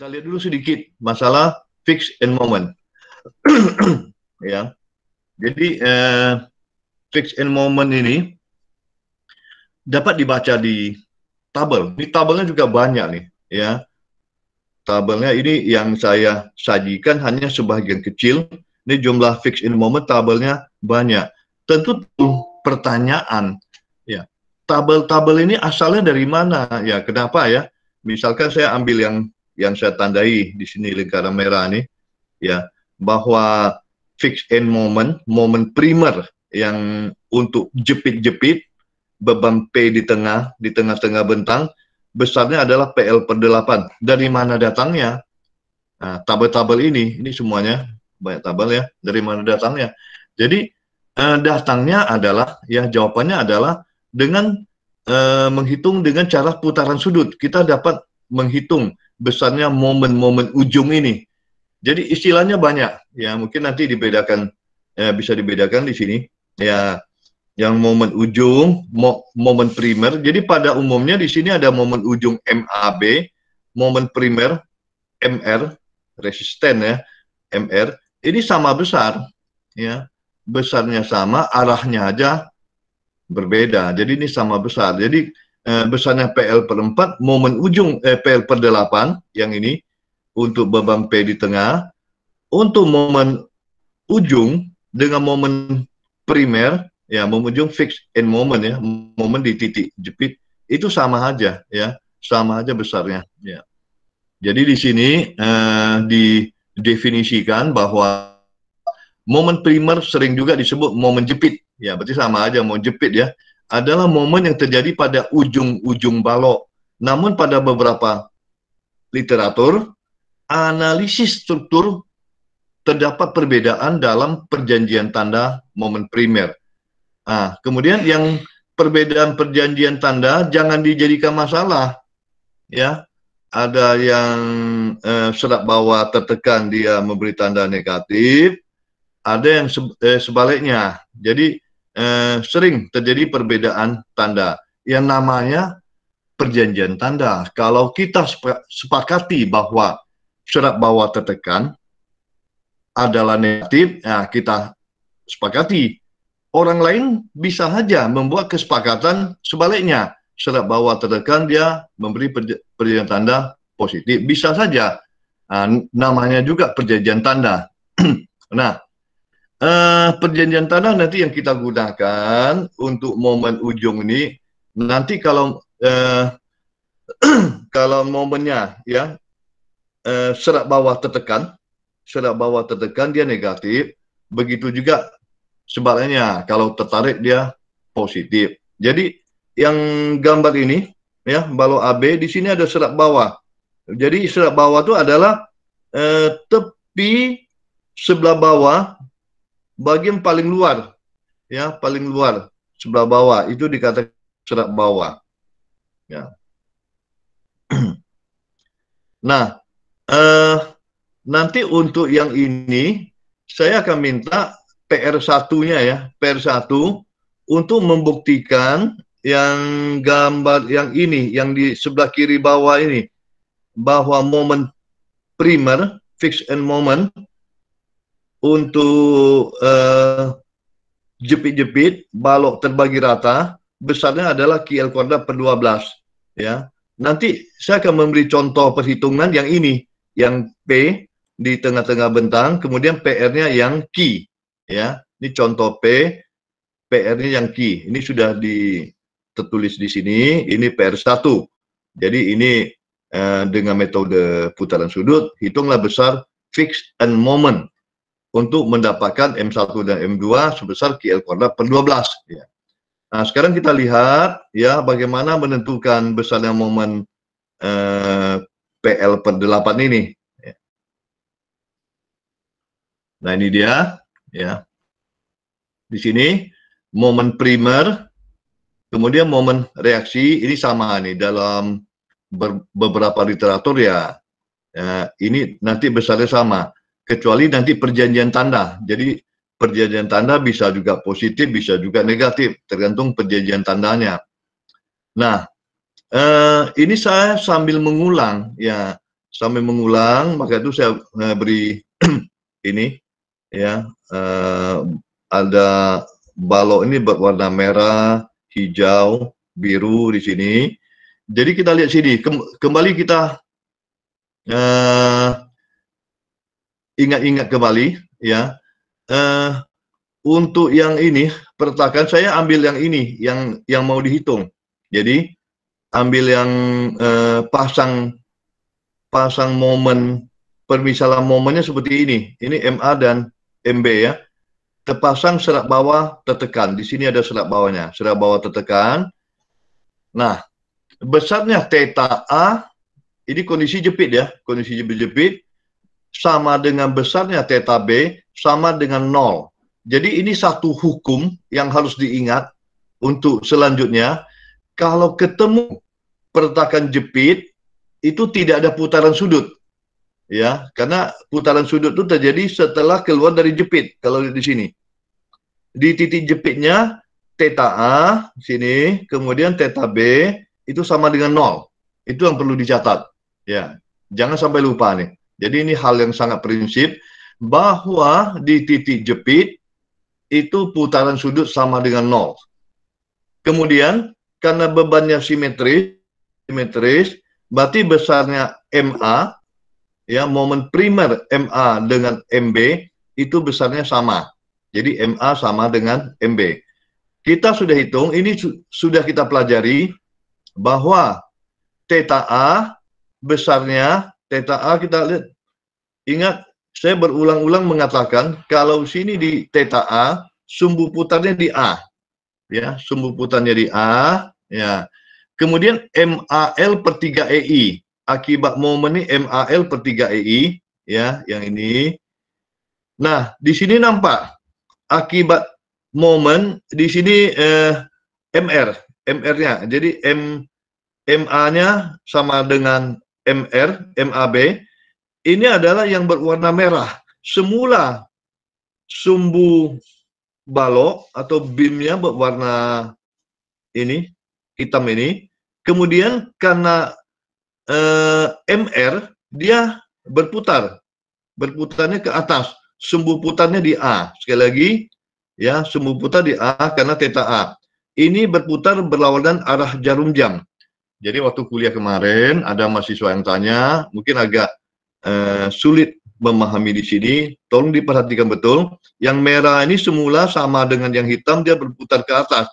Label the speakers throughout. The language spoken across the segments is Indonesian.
Speaker 1: Kita lihat dulu sedikit masalah fix and moment. ya. Jadi eh, fix and moment ini dapat dibaca di tabel. Di tabelnya juga banyak nih, ya. Tabelnya ini yang saya sajikan hanya sebagian kecil. Ini jumlah fix and moment tabelnya banyak. Tentu pertanyaan, ya. Tabel-tabel ini asalnya dari mana? Ya, kenapa ya? Misalkan saya ambil yang yang saya tandai di sini lingkaran merah ini ya bahwa fixed end moment, moment primer yang untuk jepit-jepit beban P di tengah, di tengah-tengah bentang besarnya adalah PL per 8. Dari mana datangnya? Nah, tabel-tabel ini, ini semuanya banyak tabel ya. Dari mana datangnya? Jadi eh, datangnya adalah ya jawabannya adalah dengan eh, menghitung dengan cara putaran sudut. Kita dapat menghitung besarnya momen-momen ujung ini. Jadi istilahnya banyak ya mungkin nanti dibedakan ya, bisa dibedakan di sini ya yang momen ujung, mo momen primer. Jadi pada umumnya di sini ada momen ujung MAB, momen primer MR, resisten ya, MR. Ini sama besar ya. Besarnya sama, arahnya aja berbeda. Jadi ini sama besar. Jadi eh, besarnya PL per 4, momen ujung eh, PL per 8 yang ini untuk beban P di tengah, untuk momen ujung dengan momen primer, ya momen ujung fix and moment ya, momen di titik jepit itu sama aja ya, sama aja besarnya ya. Jadi di sini eh, didefinisikan bahwa momen primer sering juga disebut momen jepit ya, berarti sama aja mau jepit ya adalah momen yang terjadi pada ujung-ujung balok. Namun pada beberapa literatur, analisis struktur terdapat perbedaan dalam perjanjian tanda momen primer. Nah, kemudian yang perbedaan perjanjian tanda jangan dijadikan masalah. Ya, ada yang eh, serat bawah tertekan dia memberi tanda negatif, ada yang eh, sebaliknya. Jadi eh, sering terjadi perbedaan tanda yang namanya perjanjian tanda. Kalau kita sepakati bahwa surat bawah tertekan adalah negatif, ya kita sepakati. Orang lain bisa saja membuat kesepakatan sebaliknya. Surat bawah tertekan dia memberi perjanjian tanda positif. Bisa saja. Nah, namanya juga perjanjian tanda. nah, Uh, perjanjian tanah nanti yang kita gunakan untuk momen ujung ini nanti kalau uh, kalau momennya ya uh, eh, serat bawah tertekan serat bawah tertekan dia negatif begitu juga sebaliknya kalau tertarik dia positif jadi yang gambar ini ya balo AB di sini ada serat bawah jadi serat bawah itu adalah uh, tepi sebelah bawah bagian paling luar ya paling luar sebelah bawah itu dikatakan serat bawah ya nah eh, nanti untuk yang ini saya akan minta PR satunya ya PR satu untuk membuktikan yang gambar yang ini yang di sebelah kiri bawah ini bahwa momen primer fixed and moment untuk jepit eh, jepit-jepit balok terbagi rata besarnya adalah KL kuadrat per 12 ya. Nanti saya akan memberi contoh perhitungan yang ini yang P di tengah-tengah bentang kemudian PR-nya yang Q ya. Ini contoh P PR-nya yang Q. Ini sudah tertulis di sini, ini PR1. Jadi ini uh, dengan metode putaran sudut hitunglah besar fixed and moment untuk mendapatkan M1 dan M2 sebesar KL kuadrat per 12. Ya. Nah, sekarang kita lihat ya bagaimana menentukan besarnya momen eh, PL per 8 ini. Ya. Nah, ini dia. ya Di sini, momen primer, kemudian momen reaksi, ini sama nih dalam beberapa literatur ya, ya, ini nanti besarnya sama kecuali nanti perjanjian tanda. Jadi perjanjian tanda bisa juga positif, bisa juga negatif, tergantung perjanjian tandanya. Nah, eh, ini saya sambil mengulang, ya sambil mengulang, maka itu saya eh, beri ini, ya eh, ada balok ini berwarna merah, hijau, biru di sini. Jadi kita lihat sini, kembali kita eh, ingat-ingat kembali ya uh, untuk yang ini pertakan saya ambil yang ini yang yang mau dihitung jadi ambil yang uh, pasang pasang momen permisalan momennya seperti ini ini MA dan MB ya terpasang serat bawah tertekan di sini ada serat bawahnya serat bawah tertekan nah besarnya theta A ini kondisi jepit ya kondisi jepit-jepit sama dengan besarnya theta B sama dengan nol. Jadi ini satu hukum yang harus diingat untuk selanjutnya. Kalau ketemu pertakan jepit itu tidak ada putaran sudut. Ya, karena putaran sudut itu terjadi setelah keluar dari jepit kalau di sini. Di titik jepitnya theta A sini, kemudian theta B itu sama dengan nol. Itu yang perlu dicatat. Ya, jangan sampai lupa nih. Jadi ini hal yang sangat prinsip bahwa di titik jepit itu putaran sudut sama dengan nol. Kemudian karena bebannya simetris, simetris berarti besarnya MA ya momen primer MA dengan MB itu besarnya sama. Jadi MA sama dengan MB. Kita sudah hitung, ini su sudah kita pelajari bahwa theta A besarnya Teta a kita lihat. Ingat, saya berulang-ulang mengatakan kalau sini di Teta a sumbu putarnya di A. Ya, sumbu putarnya di A, ya. Kemudian MAL per 3 EI. Akibat momen ini MAL per 3 EI, ya, yang ini. Nah, di sini nampak akibat momen di sini eh, MR, MR-nya. Jadi M MA-nya sama dengan MR, MAB, ini adalah yang berwarna merah. Semula sumbu balok atau bimnya berwarna ini, hitam ini. Kemudian karena eh, MR, dia berputar. Berputarnya ke atas. Sumbu putarnya di A. Sekali lagi, ya sumbu putar di A karena theta A. Ini berputar berlawanan arah jarum jam. Jadi waktu kuliah kemarin ada mahasiswa yang tanya, mungkin agak eh, sulit memahami di sini. Tolong diperhatikan betul. Yang merah ini semula sama dengan yang hitam, dia berputar ke atas.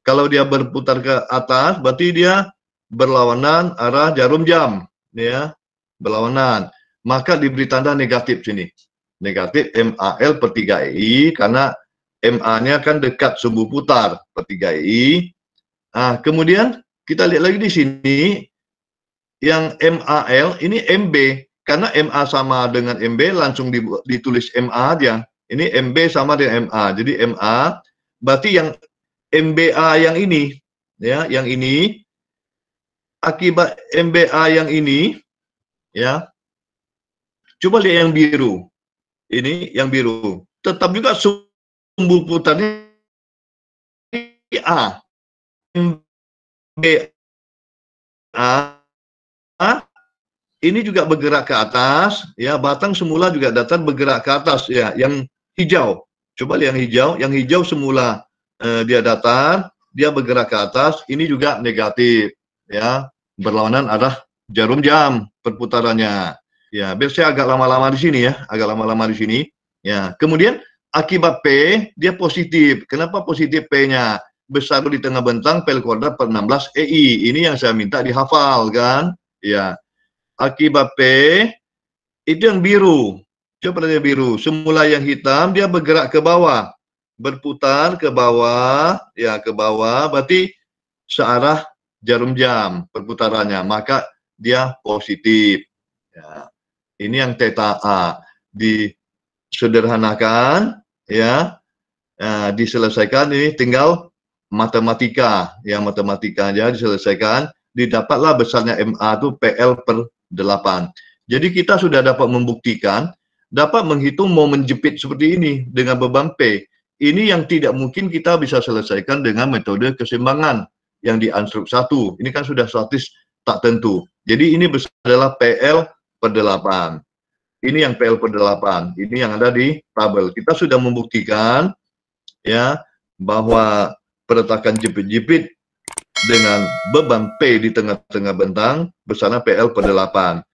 Speaker 1: Kalau dia berputar ke atas, berarti dia berlawanan arah jarum jam, ya, berlawanan. Maka diberi tanda negatif sini. Negatif MAL per 3 EI karena MA-nya kan dekat sumbu putar per 3 EI. Ah, kemudian kita lihat lagi di sini yang MAL ini MB karena MA sama dengan MB langsung ditulis MA aja. Ini MB sama dengan MA. Jadi MA berarti yang MBA yang ini ya, yang ini akibat MBA yang ini ya. Coba lihat yang biru. Ini yang biru. Tetap juga sumbu putarnya A. BA ini juga bergerak ke atas, ya batang semula juga datang bergerak ke atas, ya yang hijau. Coba lihat yang hijau, yang hijau semula eh, dia datar, dia bergerak ke atas, ini juga negatif, ya berlawanan arah jarum jam perputarannya. Ya, biar saya agak lama-lama di sini ya, agak lama-lama di sini. Ya, kemudian akibat P dia positif. Kenapa positif P-nya? bersatu di tengah bentang pel kuadrat per 16 EI. Ini yang saya minta dihafal kan. Ya. Akibat P itu yang biru. Coba yang biru. Semula yang hitam dia bergerak ke bawah. Berputar ke bawah, ya ke bawah berarti searah jarum jam perputarannya, maka dia positif. Ya. Ini yang theta A disederhanakan ya. Nah, diselesaikan ini tinggal matematika ya matematikanya diselesaikan didapatlah besarnya MA itu PL per 8 jadi kita sudah dapat membuktikan dapat menghitung momen jepit seperti ini dengan beban P ini yang tidak mungkin kita bisa selesaikan dengan metode keseimbangan yang di anstruk 1 ini kan sudah statis tak tentu jadi ini besar adalah PL per 8 ini yang PL per 8 ini yang ada di tabel kita sudah membuktikan ya bahwa peretakan jepit-jepit dengan beban P di tengah-tengah bentang bersama PL pada 8.